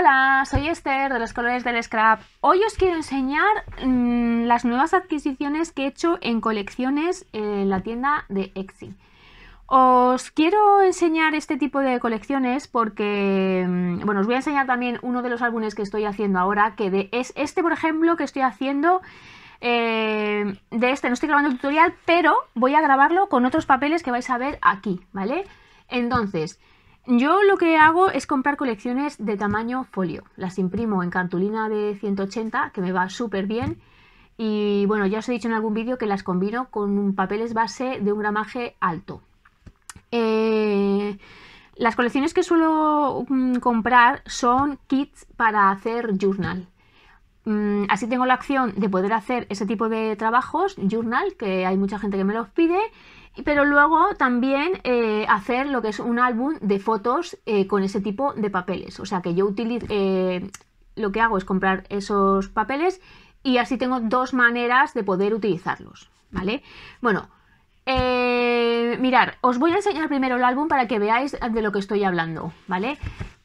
Hola, soy Esther de los colores del scrap. Hoy os quiero enseñar mm, las nuevas adquisiciones que he hecho en colecciones en la tienda de Etsy. Os quiero enseñar este tipo de colecciones porque, mm, bueno, os voy a enseñar también uno de los álbumes que estoy haciendo ahora, que de, es este, por ejemplo, que estoy haciendo eh, de este. No estoy grabando el tutorial, pero voy a grabarlo con otros papeles que vais a ver aquí, ¿vale? Entonces, yo lo que hago es comprar colecciones de tamaño folio. Las imprimo en cartulina de 180, que me va súper bien. Y bueno, ya os he dicho en algún vídeo que las combino con papeles base de un gramaje alto. Eh, las colecciones que suelo mm, comprar son kits para hacer journal. Mm, así tengo la opción de poder hacer ese tipo de trabajos, journal, que hay mucha gente que me los pide, pero luego también eh, hacer lo que es un álbum de fotos eh, con ese tipo de papeles. O sea que yo utilizo, eh, lo que hago es comprar esos papeles y así tengo dos maneras de poder utilizarlos, ¿vale? Bueno, mirar, os voy a enseñar primero el álbum para que veáis de lo que estoy hablando, ¿vale?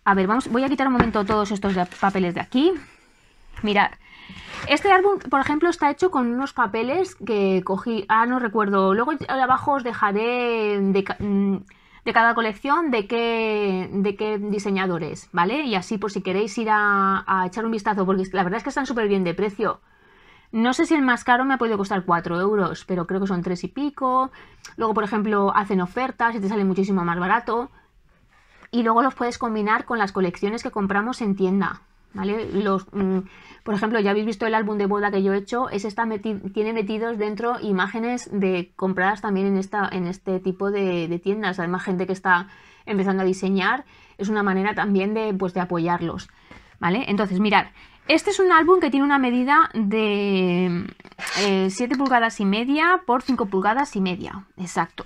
A ver, vamos, voy a quitar un momento todos estos papeles de aquí. Mirad, este álbum, por ejemplo, está hecho con unos papeles que cogí, ah, no recuerdo, luego eh, abajo os dejaré mm, de, cada colección de qué, de qué diseñadores, ¿vale? Y así por si queréis ir a, a echar un vistazo, porque la verdad es que están súper bien de precio. No sé si el más caro me ha podido costar 4 euros, pero creo que son 3 y pico. Luego, por ejemplo, hacen ofertas y te sale muchísimo más barato. Y luego los puedes combinar con las colecciones que compramos en tienda. Mm, por ejemplo, ya habéis visto el álbum de boda que yo he hecho, está tiene metidos dentro imágenes de compradas también en, esta, en este tipo de, tiendas. Además, gente que está empezando a diseñar, es una manera también de, pues, de apoyarlos. ¿Vale? Entonces, mirad, este es un álbum que tiene una medida de 7 eh, pulgadas y media por 5 pulgadas y media, exacto.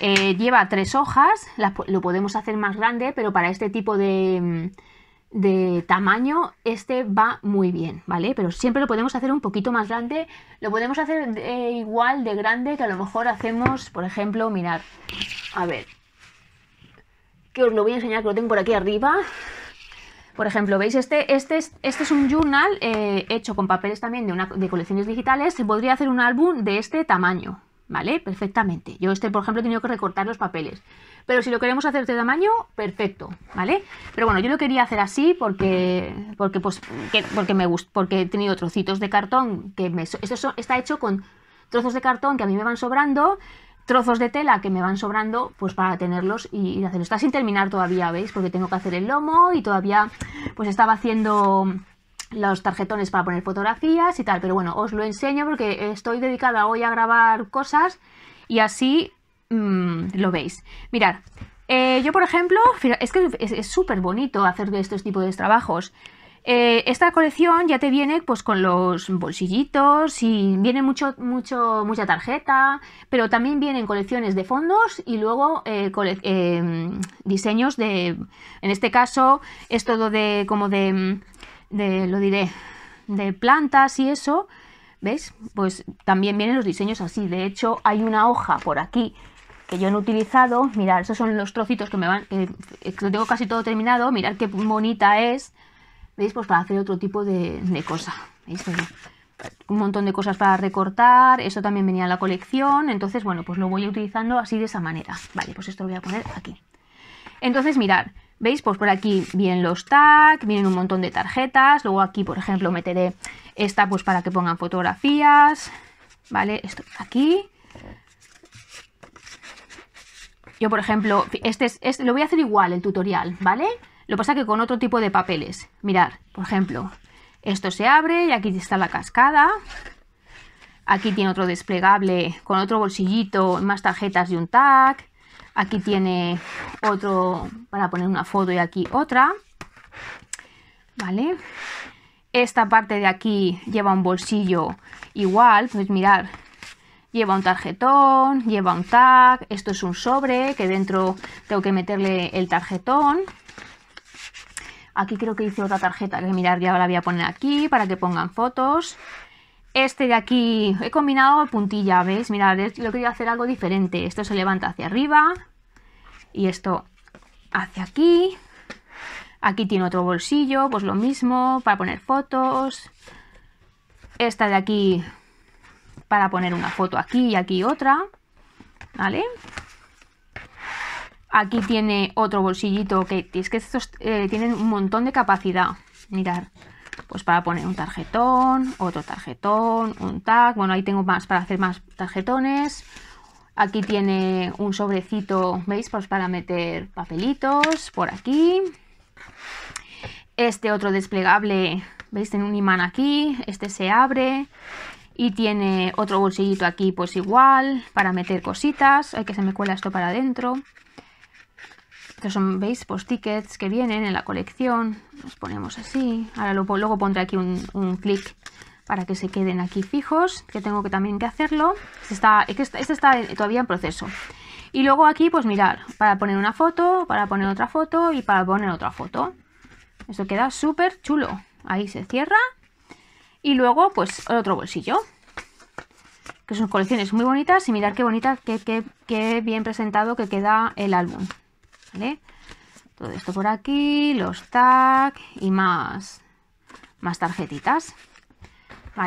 Eh, lleva tres hojas, lo podemos hacer más grande, pero para este tipo de de tamaño, este va muy bien, ¿vale? Pero siempre lo podemos hacer un poquito más grande, lo podemos hacer eh, igual de grande que a lo mejor hacemos, por ejemplo, mirar, a ver, que os lo voy a enseñar, que lo tengo por aquí arriba. Por ejemplo, ¿veis? Este, este, es, este es un journal eh, hecho con papeles también de, una, de colecciones digitales. Se podría hacer un álbum de este tamaño, ¿vale? Perfectamente. Yo este, por ejemplo, he tenido que recortar los papeles. Pero si lo queremos hacer de tamaño, perfecto, ¿vale? Pero bueno, yo lo quería hacer así porque, porque, pues, porque, me porque he tenido trocitos de cartón que me... Esto está hecho con trozos de cartón que a mí me van sobrando, trozos de tela que me van sobrando, pues para tenerlos y, y hacerlo. Está sin terminar todavía, ¿veis? Porque tengo que hacer el lomo y todavía pues estaba haciendo los tarjetones para poner fotografías y tal, pero bueno, os lo enseño porque estoy dedicada hoy a grabar cosas y así mm, lo veis. Mirad, eh, yo por ejemplo, es que es súper bonito hacer estos tipos de trabajos. Eh, esta colección ya te viene pues con los bolsillitos y viene mucho, mucho, mucha tarjeta, pero también vienen colecciones de fondos y luego eh, diseños de, en este caso es todo de como de mm, de, lo diré, de plantas y eso, ¿veis? Pues también vienen los diseños así. De hecho, hay una hoja por aquí que yo no he utilizado. Mirad, esos son los trocitos que me van, eh, eh, que, tengo casi todo terminado. Mirad qué bonita es. ¿Veis? Pues para hacer otro tipo de, cosa. ¿Veis? Pues, un montón de cosas para recortar, eso también venía en la colección, entonces bueno, pues lo voy utilizando así de esa manera. Vale, pues esto lo voy a poner aquí. Entonces, mirad, ¿Veis? Pues por aquí vienen los tags, vienen un montón de tarjetas. Luego aquí, por ejemplo, meteré esta pues para que pongan fotografías. ¿Vale? Esto aquí. Yo, por ejemplo, este, es, lo voy a hacer igual el tutorial, ¿vale? Lo pasa que con otro tipo de papeles. Mirad, por ejemplo, esto se abre y aquí está la cascada. Aquí tiene otro desplegable con otro bolsillito, más tarjetas y un tag. Aquí tiene otro para poner una foto y aquí otra. ¿Vale? Esta parte de aquí lleva un bolsillo igual, pues mirar, lleva un tarjetón, lleva un tag, esto es un sobre que dentro tengo que meterle el tarjetón. Aquí creo que hice otra tarjeta que mirar, ya la voy a poner aquí para que pongan fotos. Este de aquí he combinado puntilla, ¿veis? Mirad, lo quería hacer algo diferente. Esto se levanta hacia arriba, y esto hacia aquí. Aquí tiene otro bolsillo, pues lo mismo, para poner fotos. Esta de aquí para poner una foto aquí y aquí otra, ¿vale? Aquí tiene otro bolsillito que es que estos eh, tienen un montón de capacidad. Mirad, pues para poner un tarjetón, otro tarjetón, un tag. Bueno, ahí tengo más para hacer más tarjetones. Aquí tiene un sobrecito, ¿veis? Pues para meter papelitos, por aquí. Este otro desplegable, ¿veis? Tiene un imán aquí, este se abre. Y tiene otro bolsillito aquí, pues igual, para meter cositas. Hay que se me cuela esto para adentro. Estos son, ¿veis? Pues tickets que vienen en la colección. Los ponemos así. Ahora luego pondré aquí un, un clic para que se queden aquí fijos, que tengo que también que hacerlo. Este está, este está todavía en proceso. Y luego aquí, pues mirar, para poner una foto, para poner otra foto y para poner otra foto. Esto queda súper chulo. Ahí se cierra. Y luego, pues, el otro bolsillo. Que son colecciones muy bonitas y mirar qué bonita, qué, bien presentado que queda el álbum. ¿Vale? Todo esto por aquí, los tag y más, más tarjetitas.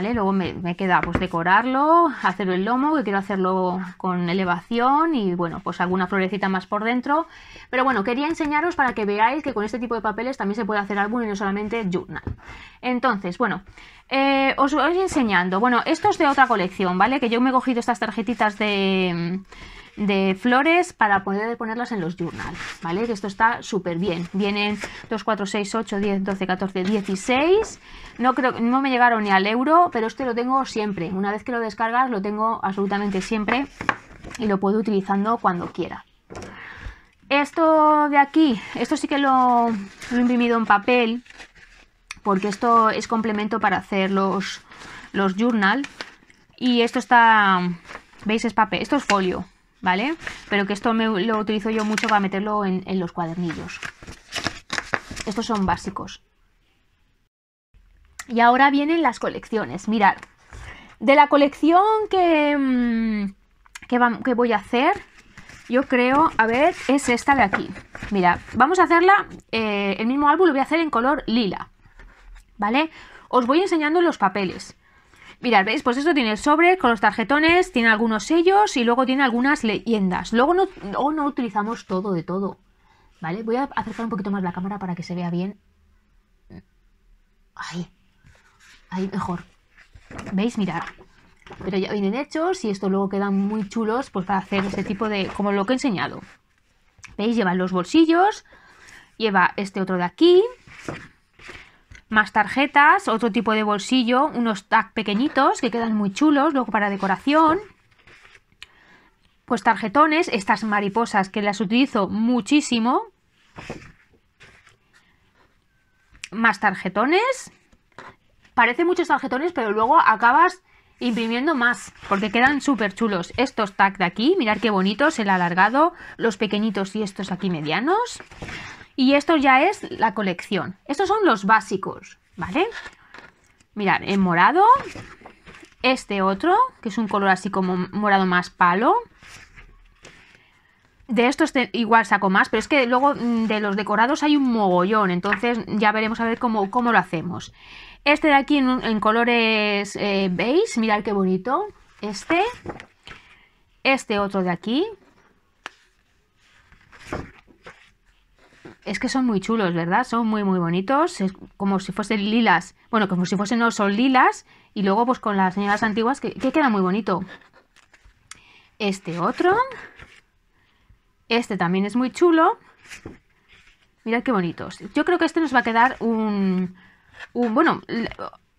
Luego me, queda pues decorarlo, hacer el lomo, que quiero hacerlo con elevación y bueno, pues alguna florecita más por dentro. Pero bueno, quería enseñaros para que veáis que con este tipo de papeles también se puede hacer álbum y no solamente journal. Entonces, bueno, eh, os voy enseñando. Bueno, esto es de otra colección, ¿vale? Que yo me he cogido estas tarjetitas de de flores para poder ponerlas en los journals, ¿vale? Que esto está súper bien. Vienen 2, 4, 6, 8, 10, 12, 14, 16. No, creo, no me llegaron ni al euro, pero este lo tengo siempre. Una vez que lo descargas, lo tengo absolutamente siempre y lo puedo utilizando cuando quiera. Esto de aquí, esto sí que lo, he imprimido en papel, porque esto es complemento para hacer los, los journal. Y esto está, ¿veis? Es papel, esto es folio, ¿vale? Pero que esto me, lo utilizo yo mucho para meterlo en, los cuadernillos. Estos son básicos. Y ahora vienen las colecciones, mirad. De la colección que, mm, que, voy a hacer, yo creo, a ver, es esta de aquí. Mira, vamos a hacerla, eh, el mismo álbum lo voy a hacer en color lila, ¿vale? Os voy enseñando los papeles. Mirad, ¿veis? Pues esto tiene el sobre con los tarjetones, tiene algunos sellos y luego tiene algunas leyendas. Luego no, utilizamos todo de todo. ¿Vale? Voy a acercar un poquito más la cámara para que se vea bien. Ahí. Ahí mejor. ¿Veis? Mirad. Pero ya vienen hechos y esto luego quedan muy chulos pues para hacer este tipo de... como lo que he enseñado. ¿Veis? Llevan los bolsillos. Lleva este otro de aquí más tarjetas, otro tipo de bolsillo, unos tag pequeñitos que quedan muy chulos, luego para decoración. Pues tarjetones, estas mariposas que las utilizo muchísimo. Más tarjetones. Parece muchos tarjetones, pero luego acabas imprimiendo más, porque quedan súper chulos. Estos tag de aquí, mirar qué bonitos, el alargado, los pequeñitos y estos aquí medianos. Y esto ya es la colección. Estos son los básicos, ¿vale? Mirad, en morado, este otro, que es un color así como morado más palo. De estos igual saco más, pero es que luego mm, de los decorados hay un mogollón, entonces ya veremos a ver cómo, cómo lo hacemos. Este de aquí en, colores eh, beige, mirad qué bonito. Este. Este otro de aquí, es que son muy chulos, ¿verdad? Son muy, muy bonitos, como si fuesen lilas, bueno, como si fuesen no, son lilas, y luego pues con las señoras antiguas, que, queda muy bonito. Este otro, este también es muy chulo, mirad qué bonitos. Yo creo que este nos va a quedar un, bueno,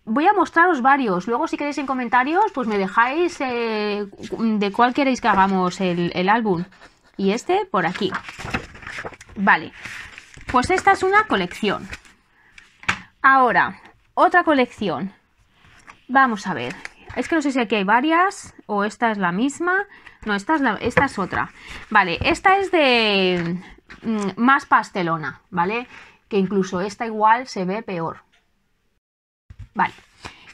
voy a mostraros varios. Luego, si queréis en comentarios, pues me dejáis eh, de cuál queréis que hagamos el, el, álbum. Y este por aquí. Vale. Pues esta es una colección. Ahora, otra colección. Vamos a ver. Es que no sé si aquí hay varias o esta es la misma. No, esta es, otra. Vale, esta es de mm, más pastelona, ¿vale? Que incluso esta igual se ve peor. Vale.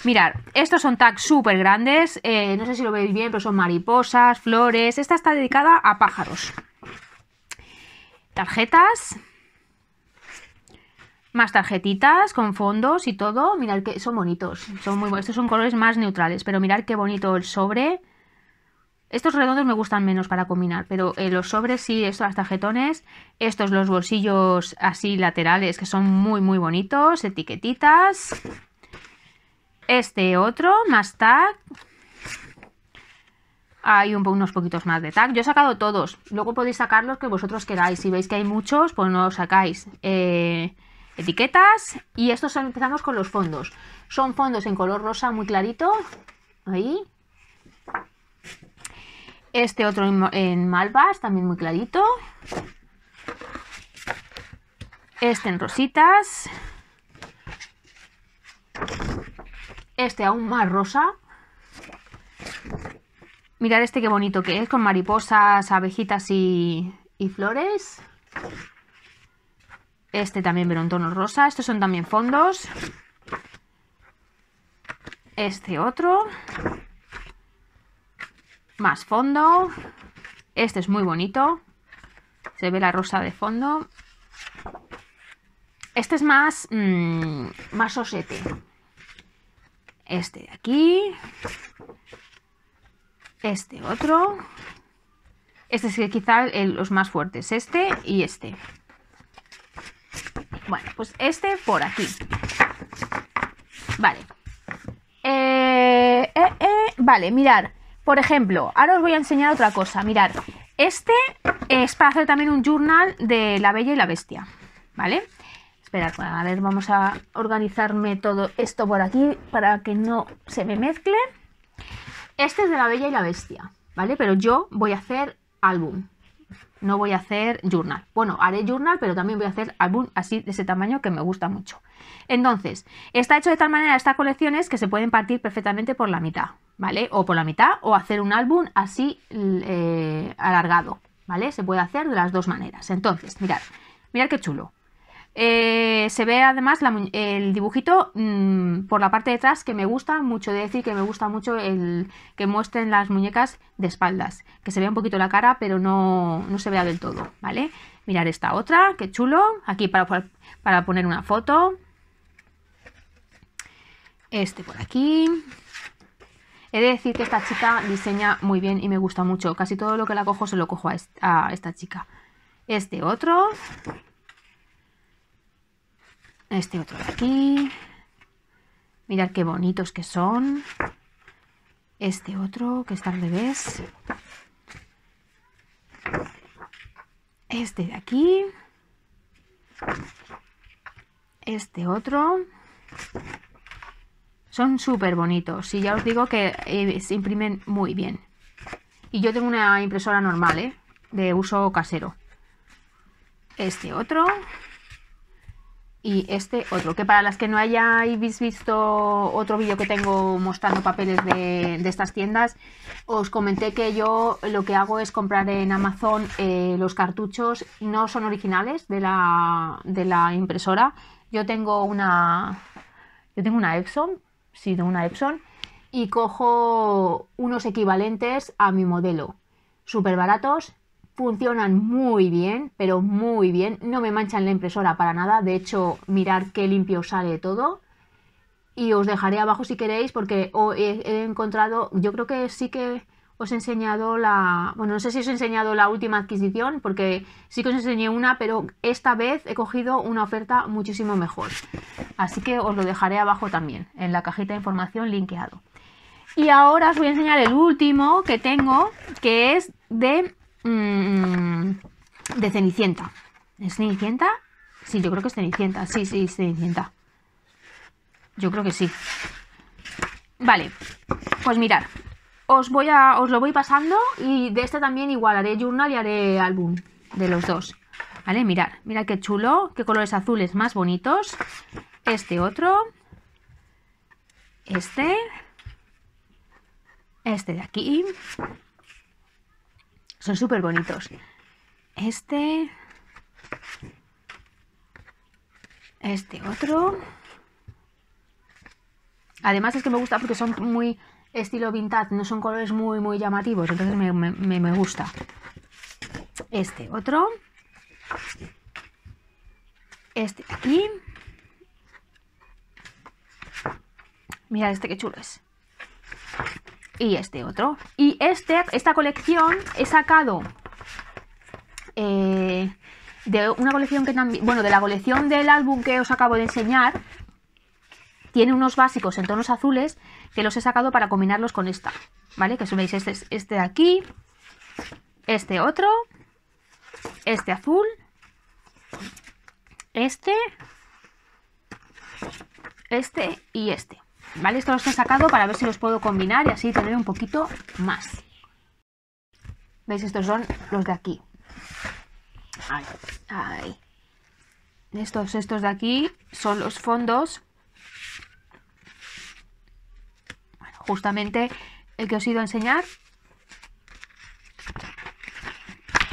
Mirad, estos son tags súper grandes. Eh, no sé si lo veis bien, pero son mariposas, flores. Esta está dedicada a pájaros. Tarjetas. Más tarjetitas con fondos y todo. Mirad que son bonitos. Son muy buenos. Estos son colores más neutrales. Pero mirad qué bonito el sobre. Estos redondos me gustan menos para combinar, pero eh, los sobres sí, estos las tarjetones, estos los bolsillos así laterales que son muy muy bonitos, etiquetitas, este otro, más tag, hay un, unos poquitos más de tag, yo he sacado todos, luego podéis sacar los que vosotros queráis, si veis que hay muchos, pues no los sacáis. Eh, etiquetas y estos empezamos con los fondos. Son fondos en color rosa muy clarito, ahí. Este otro en, malvas, también muy clarito. Este en rositas. Este aún más rosa. Mirad este qué bonito que es, con mariposas, abejitas y, y flores. Este también, pero un tono rosa. Estos son también fondos. Este otro. Más fondo. Este es muy bonito. Se ve la rosa de fondo. Este es más, mm, más osete. Este de aquí. Este otro. Este es quizá los más fuertes. Este y este. Bueno, pues este por aquí. Vale. Eh, eh, eh, vale, mirar. Por ejemplo, ahora os voy a enseñar otra cosa. Mirar. Este es para hacer también un journal de la bella y la bestia. ¿Vale? Esperad, a ver, vamos a organizarme todo esto por aquí para que no se me mezcle. Este es de la bella y la bestia, ¿vale? Pero yo voy a hacer álbum no voy a hacer journal. Bueno, haré journal, pero también voy a hacer álbum así de ese tamaño que me gusta mucho. Entonces, está hecho de tal manera estas colecciones que se pueden partir perfectamente por la mitad, ¿vale? O por la mitad, o hacer un álbum así eh, alargado, ¿vale? Se puede hacer de las dos maneras. Entonces, mirad, mirad qué chulo. Eh, se ve además el dibujito mm, por la parte de atrás que me gusta mucho, de decir que me gusta mucho el que muestren las muñecas de espaldas, que se vea un poquito la cara pero no, se vea del todo, ¿vale? Mirar esta otra, qué chulo, aquí para, para poner una foto, este por aquí, He de decir que esta chica diseña muy bien y me gusta mucho. Casi todo lo que la cojo se lo cojo a, esta chica. Este otro. Este otro de aquí. Mirad qué bonitos que son. Este otro que está al revés. Este de aquí. Este otro. Son súper bonitos. Y ya os digo que eh, se imprimen muy bien. Y yo tengo una impresora normal, ¿eh? De uso casero. Este otro y este otro. Que para las que no hayáis visto otro vídeo que tengo mostrando papeles de, estas tiendas, os comenté que yo lo que hago es comprar en Amazon eh, los cartuchos, no son originales de la, de la impresora. Yo tengo una. Yo tengo una Epson, sí, tengo una Epson, y cojo unos equivalentes a mi modelo. Súper baratos, funcionan muy bien, pero muy bien, no me manchan la impresora para nada, de hecho mirar qué limpio sale todo y os dejaré abajo si queréis porque he encontrado, yo creo que sí que os he enseñado la, bueno no sé si os he enseñado la última adquisición porque sí que os enseñé una, pero esta vez he cogido una oferta muchísimo mejor, así que os lo dejaré abajo también en la cajita de información linkeado. Y ahora os voy a enseñar el último que tengo, que es de Mm, de Cenicienta. ¿Es Cenicienta? Sí, yo creo que es Cenicienta. Sí, sí, Cenicienta. Yo creo que sí. Vale, pues mirar. Os, voy a, os lo voy pasando y de este también igual haré journal y haré álbum de los dos. Vale, mirar, mira qué chulo, qué colores azules más bonitos. Este otro. Este. Este de aquí. Son súper bonitos. Este. Este otro. Además es que me gusta porque son muy estilo vintage, no son colores muy, muy llamativos, entonces me, me gusta. Este otro. Este aquí. Mira este que chulo es y este otro. Y este, esta colección he sacado eh, de una colección que también, bueno, de la colección del álbum que os acabo de enseñar, tiene unos básicos en tonos azules que los he sacado para combinarlos con esta, ¿vale? Que veis este, este de aquí, este otro, este azul, este, este y este. ¿Vale? Esto los he sacado para ver si los puedo combinar y así tener un poquito más. ¿Veis? Estos son los de aquí. Estos, estos de aquí son los fondos. justamente el que os he ido a enseñar.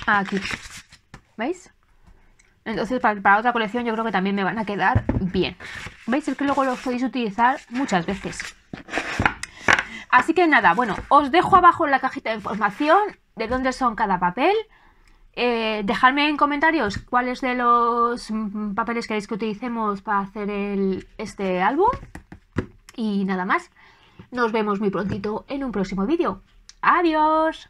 Aquí. ¿Veis? Entonces, para, para, otra colección yo creo que también me van a quedar bien. ¿Veis? Es que luego los podéis utilizar muchas veces. Así que nada, bueno, os dejo abajo en la cajita de información de dónde son cada papel. Eh, dejadme en comentarios cuáles de los mm, papeles queréis que utilicemos para hacer el, este álbum. Y nada más. Nos vemos muy prontito en un próximo vídeo. ¡Adiós!